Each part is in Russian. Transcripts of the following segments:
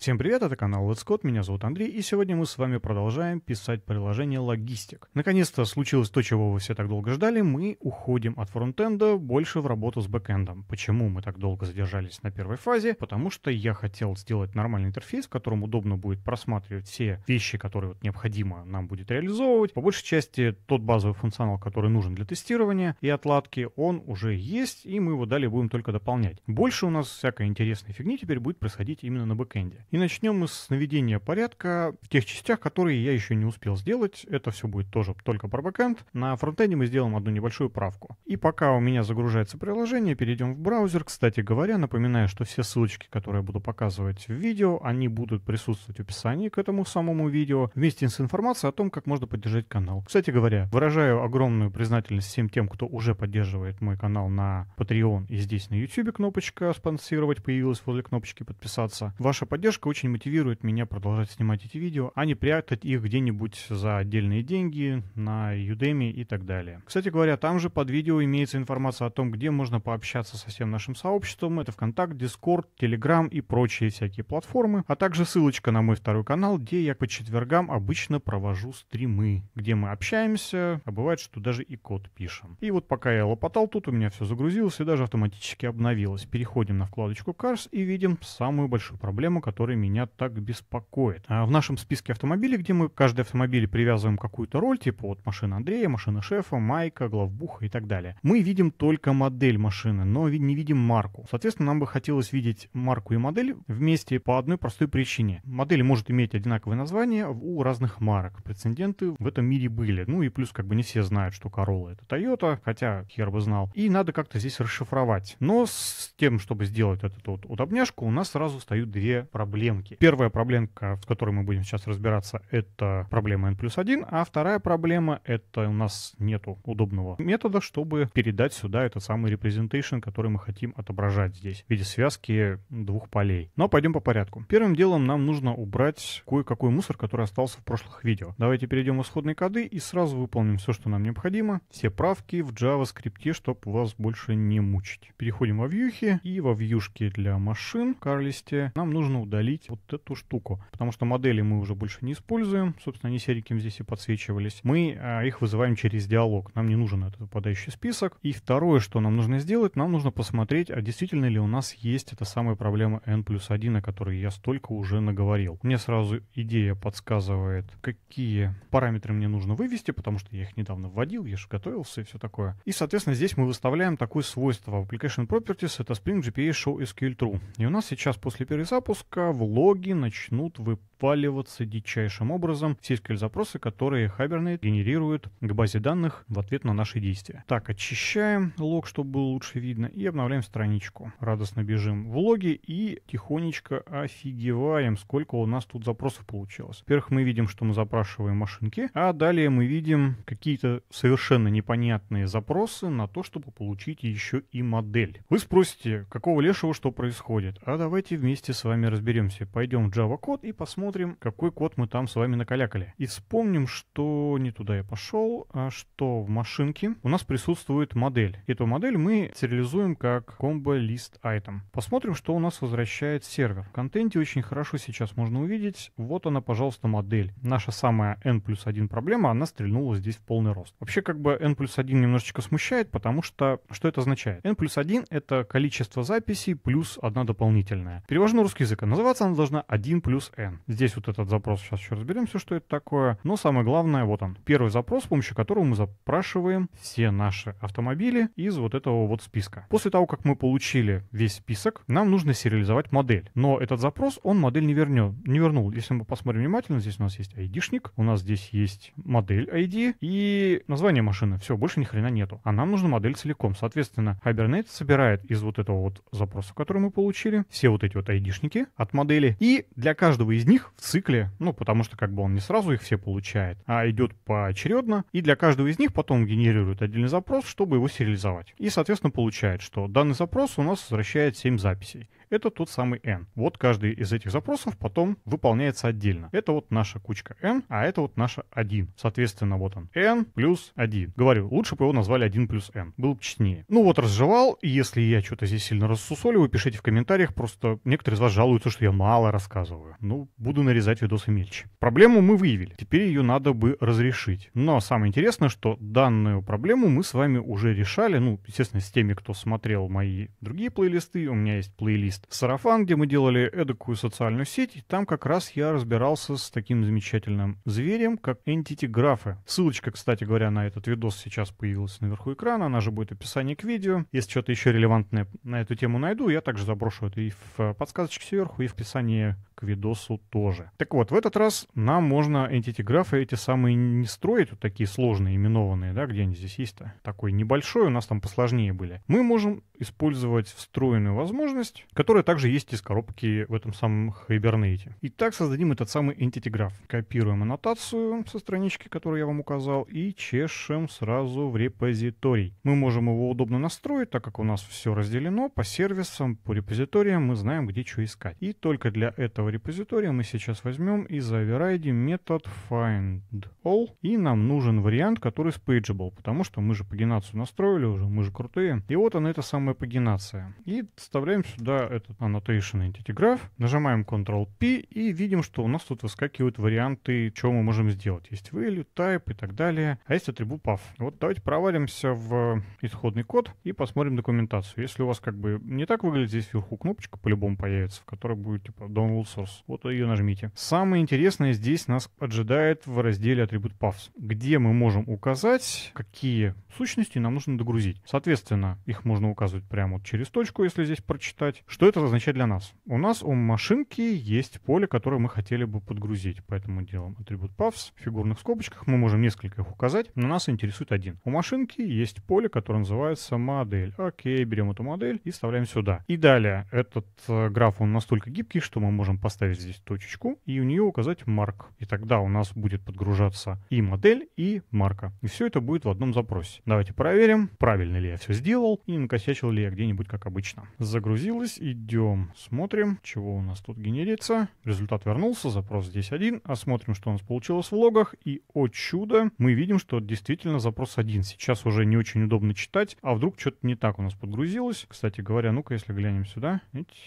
Всем привет, это канал Let's Code, меня зовут Андрей, и сегодня мы с вами продолжаем писать приложение логистик. Наконец-то случилось то, чего вы все так долго ждали, мы уходим от фронтенда больше в работу с бэкэндом. Почему мы так долго задержались на первой фазе? Потому что я хотел сделать нормальный интерфейс, в котором удобно будет просматривать все вещи, которые вот необходимо нам будет реализовывать. По большей части тот базовый функционал, который нужен для тестирования и отладки, он уже есть, и мы его далее будем только дополнять. Больше у нас всякой интересной фигни теперь будет происходить именно на бэкэнде. И начнем мы с наведения порядка в тех частях, которые я еще не успел сделать. Это все будет тоже только про бэкэнд. На фронтенде мы сделаем одну небольшую правку. И пока у меня загружается приложение, перейдем в браузер. Кстати говоря, напоминаю, что все ссылочки, которые я буду показывать в видео, они будут присутствовать в описании к этому самому видео, вместе с информацией о том, как можно поддержать канал. Кстати говоря, выражаю огромную признательность всем тем, кто уже поддерживает мой канал на Patreon и здесь на YouTube кнопочка «Спонсировать» появилась возле кнопочки «Подписаться». Ваша поддержка поддержка очень мотивирует меня продолжать снимать эти видео, а не прятать их где-нибудь за отдельные деньги на Udemy и так далее. Кстати говоря, там же под видео имеется информация о том, где можно пообщаться со всем нашим сообществом. Это ВКонтакт, Дискорд, Телеграм и прочие всякие платформы. А также ссылочка на мой второй канал, где я по четвергам обычно провожу стримы, где мы общаемся, а бывает, что даже и код пишем. И вот пока я лопотал тут, у меня все загрузилось и даже автоматически обновилось. Переходим на вкладочку Cars и видим самую большую проблему, которая который меня так беспокоит. А в нашем списке автомобилей, где мы каждый автомобиль привязываем какую-то роль, типа вот машина Андрея, машина шефа, Майка, главбуха и так далее, мы видим только модель машины, но не видим марку. Соответственно, нам бы хотелось видеть марку и модель вместе по одной простой причине. Модель может иметь одинаковое название у разных марок. Прецеденты в этом мире были. Ну и плюс как бы не все знают, что Corolla это Toyota, хотя хер бы знал. И надо как-то здесь расшифровать. Но с тем, чтобы сделать этот вот удобняшку, у нас сразу встают две проблемы проблемки. Первая проблемка, в которой мы будем сейчас разбираться, это проблема N плюс 1, а вторая проблема — это у нас нету удобного метода, чтобы передать сюда этот самый representation, который мы хотим отображать здесь в виде связки двух полей. Но пойдем по порядку. Первым делом нам нужно убрать кое-какой мусор, который остался в прошлых видео. Давайте перейдем в исходные коды и сразу выполним все, что нам необходимо. Все правки в JavaScript, чтобы вас больше не мучить. Переходим во вьюхи и во вьюшке для машин в Карлисте нам нужно удалить удалить вот эту штуку, потому что модели мы уже больше не используем, собственно, они сереньким здесь и подсвечивались. Мы а, их вызываем через диалог, нам не нужен этот выпадающий список. И второе, что нам нужно сделать, нам нужно посмотреть, а действительно ли у нас есть эта самая проблема N плюс 1, о которой я столько уже наговорил. Мне сразу идея подсказывает, какие параметры мне нужно вывести, потому что я их недавно вводил, я же готовился и все такое. И, соответственно, здесь мы выставляем такое свойство в Application Properties, это Spring GPA Show SQL True. И у нас сейчас после перезапуска влоги начнут вып впаливаться дичайшим образом все SQL-запросы, которые Hibernate генерирует к базе данных в ответ на наши действия. Так, очищаем лог, чтобы было лучше видно, и обновляем страничку. Радостно бежим в логи и тихонечко офигеваем, сколько у нас тут запросов получилось. Во-первых, мы видим, что мы запрашиваем машинки, а далее мы видим какие-то совершенно непонятные запросы на то, чтобы получить еще и модель. Вы спросите, какого лешего что происходит? А давайте вместе с вами разберемся. Пойдем в Java код и посмотрим, посмотрим, какой код мы там с вами накалякали. И вспомним, что не туда я пошел, а что в машинке у нас присутствует модель. Эту модель мы сериализуем как комбо лист item. Посмотрим, что у нас возвращает сервер. В контенте очень хорошо сейчас можно увидеть. Вот она, пожалуйста, модель. Наша самая n плюс 1 проблема, она стрельнула здесь в полный рост. Вообще, как бы n плюс 1 немножечко смущает, потому что что это означает? n плюс 1 — это количество записей плюс одна дополнительная. Перевожу на русский язык. А называться она должна 1 плюс n. Здесь Здесь вот этот запрос сейчас еще разберемся, что это такое. Но самое главное, вот он, первый запрос, с помощью которого мы запрашиваем все наши автомобили из вот этого вот списка. После того, как мы получили весь список, нам нужно сериализовать модель. Но этот запрос, он модель не, вернет, не вернул. Если мы посмотрим внимательно, здесь у нас есть ID-шник, у нас здесь есть модель ID и название машины. Все, больше ни хрена нету. А нам нужна модель целиком. Соответственно, Hibernate собирает из вот этого вот запроса, который мы получили, все вот эти вот ID-шники от модели. И для каждого из них в цикле, ну, потому что как бы он не сразу их все получает, а идет поочередно, и для каждого из них потом генерирует отдельный запрос, чтобы его сериализовать. И, соответственно, получает, что данный запрос у нас возвращает 7 записей это тот самый n. Вот каждый из этих запросов потом выполняется отдельно. Это вот наша кучка n, а это вот наша 1. Соответственно, вот он n плюс 1. Говорю, лучше бы его назвали 1 плюс n. Было бы честнее. Ну вот разжевал, если я что-то здесь сильно рассусоливаю, пишите в комментариях, просто некоторые из вас жалуются, что я мало рассказываю. Ну, буду нарезать видосы мельче. Проблему мы выявили, теперь ее надо бы разрешить. Но самое интересное, что данную проблему мы с вами уже решали, ну, естественно, с теми, кто смотрел мои другие плейлисты. У меня есть плейлист подкаст «Сарафан», где мы делали эдакую социальную сеть. там как раз я разбирался с таким замечательным зверем, как Entity графы Ссылочка, кстати говоря, на этот видос сейчас появилась наверху экрана. Она же будет в описании к видео. Если что-то еще релевантное на эту тему найду, я также заброшу это и в подсказочке сверху, и в описании к видосу тоже. Так вот, в этот раз нам можно entity графы эти самые не строить, вот такие сложные, именованные, да, где они здесь есть-то? Такой небольшой, у нас там посложнее были. Мы можем использовать встроенную возможность, которая также есть из коробки в этом самом Hibernate. Итак, создадим этот самый entity граф. Копируем аннотацию со странички, которую я вам указал, и чешем сразу в репозиторий. Мы можем его удобно настроить, так как у нас все разделено по сервисам, по репозиториям, мы знаем, где что искать. И только для этого репозитория мы сейчас возьмем и заверайдим метод findAll. И нам нужен вариант, который с Pageable, потому что мы же пагинацию настроили уже, мы же крутые. И вот она, эта самая пагинация. И вставляем сюда этот annotation entity graph, нажимаем Ctrl-P и видим, что у нас тут выскакивают варианты, чего мы можем сделать. Есть value, type и так далее. А есть атрибут path. Вот давайте провалимся в исходный код и посмотрим документацию. Если у вас как бы не так выглядит, здесь вверху кнопочка по-любому появится, в которой будет типа download source ресурс. Вот ее нажмите. Самое интересное здесь нас поджидает в разделе атрибут paths, где мы можем указать, какие сущности нам нужно догрузить. Соответственно, их можно указывать прямо вот через точку, если здесь прочитать. Что это означает для нас? У нас у машинки есть поле, которое мы хотели бы подгрузить. Поэтому делаем атрибут paths в фигурных скобочках. Мы можем несколько их указать, но нас интересует один. У машинки есть поле, которое называется модель. Окей, берем эту модель и вставляем сюда. И далее этот э, граф, он настолько гибкий, что мы можем поставить поставить здесь точечку и у нее указать марк. И тогда у нас будет подгружаться и модель, и марка. И все это будет в одном запросе. Давайте проверим, правильно ли я все сделал и не накосячил ли я где-нибудь, как обычно. Загрузилось, идем, смотрим, чего у нас тут генерится. Результат вернулся, запрос здесь один, осмотрим что у нас получилось в логах. И, о чудо, мы видим, что действительно запрос один. Сейчас уже не очень удобно читать, а вдруг что-то не так у нас подгрузилось. Кстати говоря, ну-ка, если глянем сюда. Эть.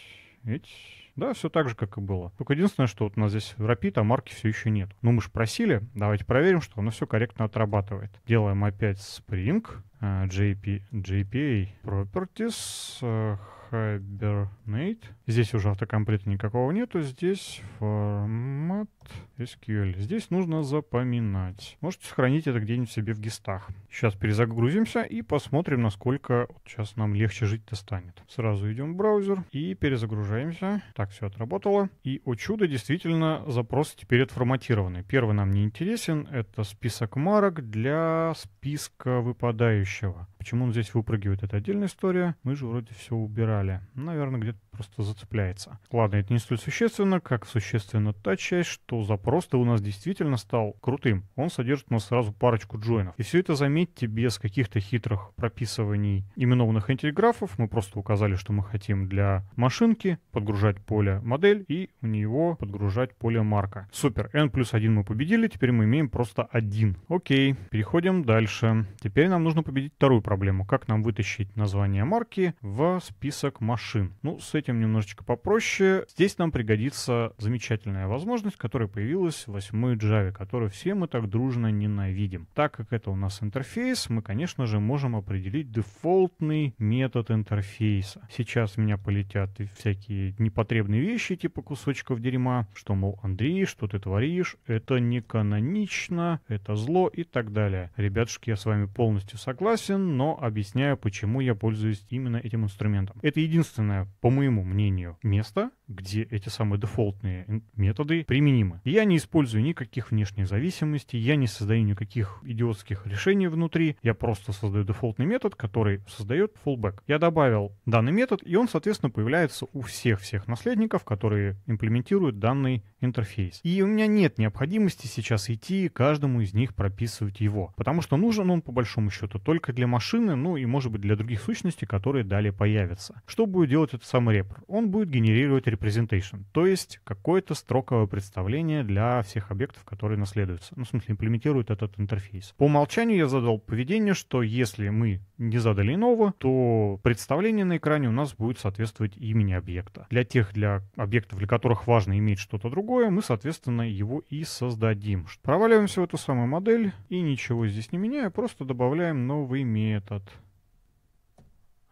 Ведь, да, все так же, как и было. Только единственное, что вот у нас здесь рапид, а марки все еще нет. Ну, мы же просили, давайте проверим, что оно все корректно отрабатывает. Делаем опять spring, э, jp, jpa properties, Hibernate. Здесь уже автокомплета никакого нету. Здесь формат SQL. Здесь нужно запоминать. Можете сохранить это где-нибудь себе в гистах. Сейчас перезагрузимся и посмотрим, насколько вот сейчас нам легче жить-то станет. Сразу идем в браузер и перезагружаемся. Так, все отработало. И, о чудо, действительно, запрос теперь отформатированный. Первый нам не интересен. Это список марок для списка выпадающего. Почему он здесь выпрыгивает, это отдельная история. Мы же вроде все убирали. Наверное, где-то просто зацепляется. Ладно, это не столь существенно, как существенно та часть, что запрос-то у нас действительно стал крутым. Он содержит у нас сразу парочку джойнов. И все это, заметьте, без каких-то хитрых прописываний именованных антиграфов. Мы просто указали, что мы хотим для машинки подгружать поле модель и у него подгружать поле марка. Супер, n плюс 1 мы победили, теперь мы имеем просто один. Окей, переходим дальше. Теперь нам нужно победить вторую проблему. Как нам вытащить название марки в список машин? Ну, с этим этим немножечко попроще. Здесь нам пригодится замечательная возможность, которая появилась в 8 Java, которую все мы так дружно ненавидим. Так как это у нас интерфейс, мы, конечно же, можем определить дефолтный метод интерфейса. Сейчас у меня полетят всякие непотребные вещи, типа кусочков дерьма, что, мол, Андрей, что ты творишь, это не канонично, это зло и так далее. Ребятушки, я с вами полностью согласен, но объясняю, почему я пользуюсь именно этим инструментом. Это единственное, по моему моему мнению, место где эти самые дефолтные методы применимы. я не использую никаких внешних зависимостей, я не создаю никаких идиотских решений внутри, я просто создаю дефолтный метод, который создает fallback. Я добавил данный метод, и он, соответственно, появляется у всех-всех наследников, которые имплементируют данный интерфейс. И у меня нет необходимости сейчас идти каждому из них прописывать его, потому что нужен он, по большому счету, только для машины, ну и, может быть, для других сущностей, которые далее появятся. Что будет делать этот самый репр? Он будет генерировать репр representation, то есть какое-то строковое представление для всех объектов, которые наследуются. Ну, в смысле, имплементирует этот интерфейс. По умолчанию я задал поведение, что если мы не задали иного, то представление на экране у нас будет соответствовать имени объекта. Для тех для объектов, для которых важно иметь что-то другое, мы, соответственно, его и создадим. Проваливаемся в эту самую модель и ничего здесь не меняя, просто добавляем новый метод.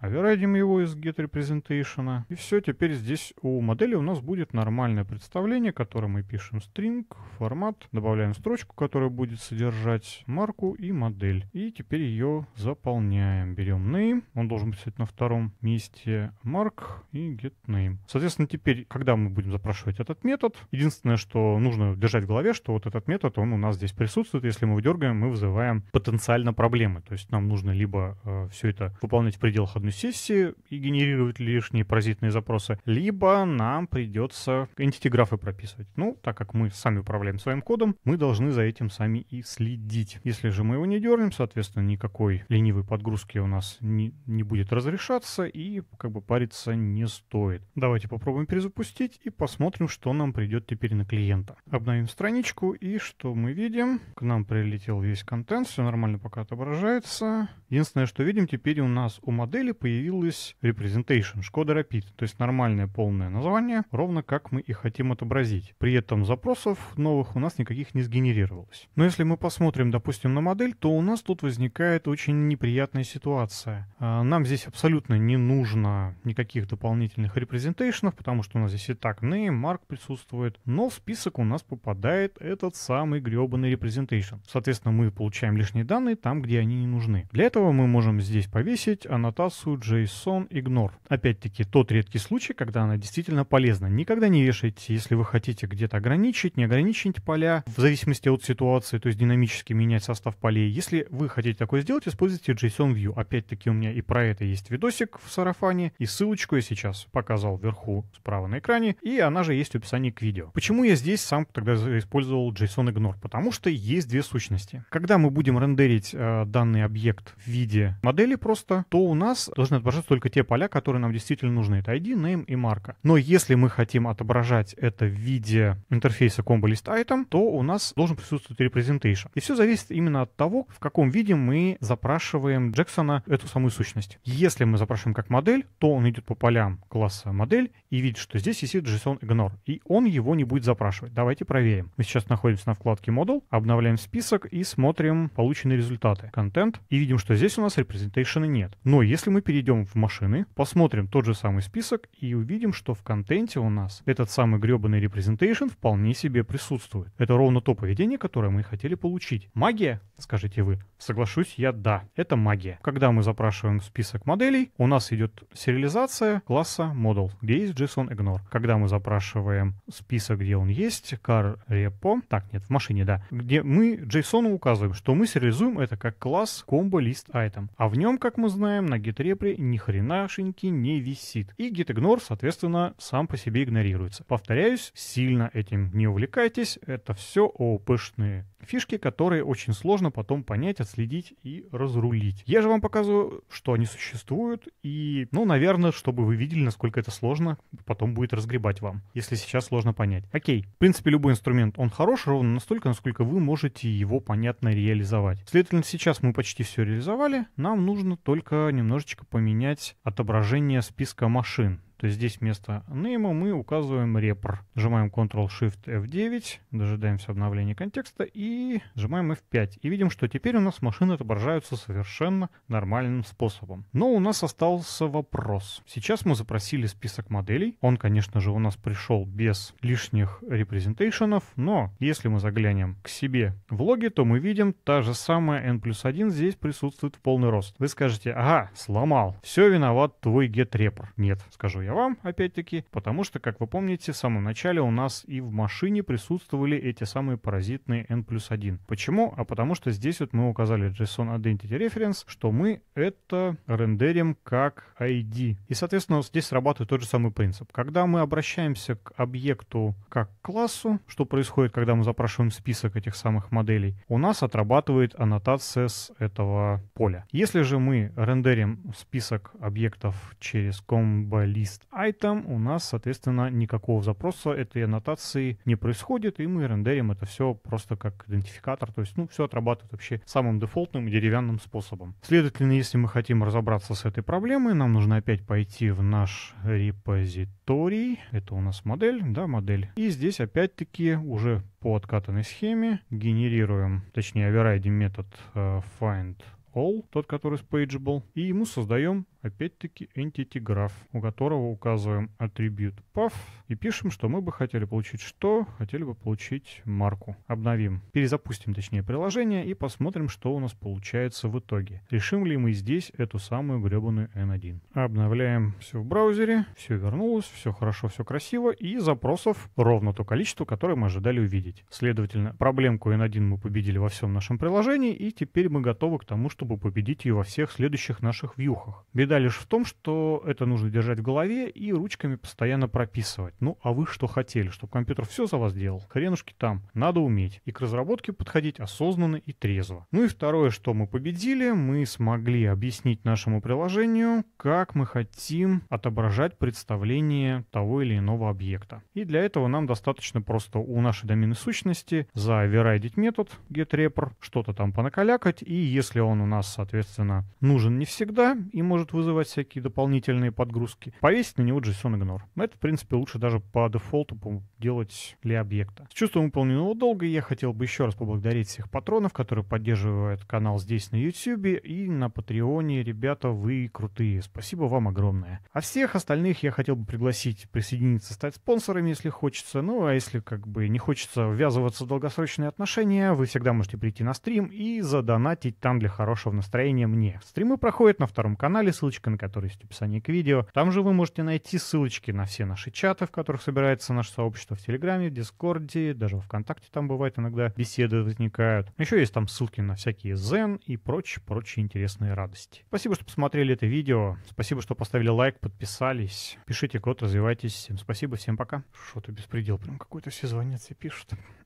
Оверайдим а его из get representation. И все, теперь здесь у модели у нас будет нормальное представление, которое мы пишем string, формат, добавляем строчку, которая будет содержать марку и модель. И теперь ее заполняем. Берем name, он должен быть кстати, на втором месте, mark и get name. Соответственно, теперь, когда мы будем запрашивать этот метод, единственное, что нужно держать в голове, что вот этот метод, он у нас здесь присутствует. Если мы его дергаем, мы вызываем потенциально проблемы. То есть нам нужно либо э, все это выполнять в пределах одной нервную сессии и генерировать лишние паразитные запросы, либо нам придется entity-графы прописывать. Ну, так как мы сами управляем своим кодом, мы должны за этим сами и следить. Если же мы его не дернем, соответственно, никакой ленивой подгрузки у нас не, не будет разрешаться и как бы париться не стоит. Давайте попробуем перезапустить и посмотрим, что нам придет теперь на клиента. Обновим страничку и что мы видим? К нам прилетел весь контент, все нормально пока отображается. Единственное, что видим, теперь у нас у модели появилась Representation Skoda Rapid, то есть нормальное полное название, ровно как мы и хотим отобразить. При этом запросов новых у нас никаких не сгенерировалось. Но если мы посмотрим, допустим, на модель, то у нас тут возникает очень неприятная ситуация. А, нам здесь абсолютно не нужно никаких дополнительных репрезентейшенов, потому что у нас здесь и так name, mark присутствует, но в список у нас попадает этот самый гребаный representation. Соответственно, мы получаем лишние данные там, где они не нужны. Для этого мы можем здесь повесить аннотацию функцию JSON ignore. Опять-таки, тот редкий случай, когда она действительно полезна. Никогда не вешайте, если вы хотите где-то ограничить, не ограничить поля, в зависимости от ситуации, то есть динамически менять состав полей. Если вы хотите такое сделать, используйте JSON view. Опять-таки, у меня и про это есть видосик в сарафане, и ссылочку я сейчас показал вверху справа на экране, и она же есть в описании к видео. Почему я здесь сам тогда использовал JSON ignore? Потому что есть две сущности. Когда мы будем рендерить э, данный объект в виде модели просто, то у нас должны отображаться только те поля, которые нам действительно нужны. Это ID, name и марка. Но если мы хотим отображать это в виде интерфейса combo list item, то у нас должен присутствовать representation. И все зависит именно от того, в каком виде мы запрашиваем Джексона эту самую сущность. Если мы запрашиваем как модель, то он идет по полям класса модель и видит, что здесь есть JSON ignore, и он его не будет запрашивать. Давайте проверим. Мы сейчас находимся на вкладке Model, обновляем список и смотрим полученные результаты, контент, и видим, что здесь у нас representation нет. Но если мы перейдем в машины, посмотрим тот же самый список и увидим, что в контенте у нас этот самый гребаный репрезентейшн вполне себе присутствует. Это ровно то поведение, которое мы хотели получить. Магия, скажете вы. Соглашусь я, да, это магия. Когда мы запрашиваем список моделей, у нас идет сериализация класса model, где есть JSON ignore. Когда мы запрашиваем список, где он есть, car repo, так, нет, в машине, да, где мы JSON указываем, что мы сериализуем это как класс combo list item. А в нем, как мы знаем, на getre репре ни хренашеньки не висит. И git ignore, соответственно, сам по себе игнорируется. Повторяюсь, сильно этим не увлекайтесь, это все опышные фишки, которые очень сложно потом понять, отследить и разрулить. Я же вам показываю, что они существуют, и, ну, наверное, чтобы вы видели, насколько это сложно, потом будет разгребать вам, если сейчас сложно понять. Окей, в принципе, любой инструмент, он хорош ровно настолько, насколько вы можете его понятно реализовать. Следовательно, сейчас мы почти все реализовали, нам нужно только немножечко поменять отображение списка машин то здесь вместо name мы указываем репр. Нажимаем Ctrl-Shift F9, дожидаемся обновления контекста и нажимаем F5. И видим, что теперь у нас машины отображаются совершенно нормальным способом. Но у нас остался вопрос. Сейчас мы запросили список моделей. Он, конечно же, у нас пришел без лишних репрезентейшенов, но если мы заглянем к себе в логи, то мы видим та же самая N плюс 1 здесь присутствует в полный рост. Вы скажете, ага, сломал. Все виноват твой get репр. Нет, скажу я я вам, опять-таки, потому что, как вы помните, в самом начале у нас и в машине присутствовали эти самые паразитные N плюс 1. Почему? А потому что здесь вот мы указали JSON Identity Reference, что мы это рендерим как ID. И, соответственно, здесь работает тот же самый принцип. Когда мы обращаемся к объекту как к классу, что происходит, когда мы запрашиваем список этих самых моделей, у нас отрабатывает аннотация с этого поля. Если же мы рендерим список объектов через комбо-лист REST item у нас, соответственно, никакого запроса этой аннотации не происходит, и мы рендерим это все просто как идентификатор, то есть, ну, все отрабатывает вообще самым дефолтным и деревянным способом. Следовательно, если мы хотим разобраться с этой проблемой, нам нужно опять пойти в наш репозиторий, это у нас модель, да, модель, и здесь опять-таки уже по откатанной схеме генерируем, точнее, override метод э, find all, тот, который с Pageable, и ему создаем Опять-таки entity graph, у которого указываем атрибут path и пишем, что мы бы хотели получить что, хотели бы получить марку. Обновим, перезапустим точнее приложение и посмотрим, что у нас получается в итоге. Решим ли мы здесь эту самую гребаную N1. Обновляем все в браузере, все вернулось, все хорошо, все красиво и запросов ровно то количество, которое мы ожидали увидеть. Следовательно, проблемку N1 мы победили во всем нашем приложении и теперь мы готовы к тому, чтобы победить ее во всех следующих наших вьюхах. Беда Беда лишь в том, что это нужно держать в голове и ручками постоянно прописывать. Ну, а вы что хотели, чтобы компьютер все за вас делал? Хренушки там. Надо уметь. И к разработке подходить осознанно и трезво. Ну и второе, что мы победили, мы смогли объяснить нашему приложению, как мы хотим отображать представление того или иного объекта. И для этого нам достаточно просто у нашей домены сущности заверайдить метод getRepr, что-то там понакалякать, и если он у нас, соответственно, нужен не всегда и может вы вызывать всякие дополнительные подгрузки. Повесить на него JSON игнор. Это, в принципе, лучше даже по дефолту делать для объекта. С чувством выполненного долга я хотел бы еще раз поблагодарить всех патронов, которые поддерживают канал здесь на YouTube и на Патреоне. Ребята, вы крутые. Спасибо вам огромное. А всех остальных я хотел бы пригласить присоединиться, стать спонсорами, если хочется. Ну, а если как бы не хочется ввязываться в долгосрочные отношения, вы всегда можете прийти на стрим и задонатить там для хорошего настроения мне. Стримы проходят на втором канале, ссылочка ссылочка, на которой есть описание к видео. Там же вы можете найти ссылочки на все наши чаты, в которых собирается наше сообщество в Телеграме, в Дискорде, даже в Вконтакте там бывает иногда беседы возникают. Еще есть там ссылки на всякие Zen и прочие-прочие интересные радости. Спасибо, что посмотрели это видео. Спасибо, что поставили лайк, подписались. Пишите код, развивайтесь. Всем спасибо, всем пока. Что-то беспредел, прям какой-то все звонятся и пишут.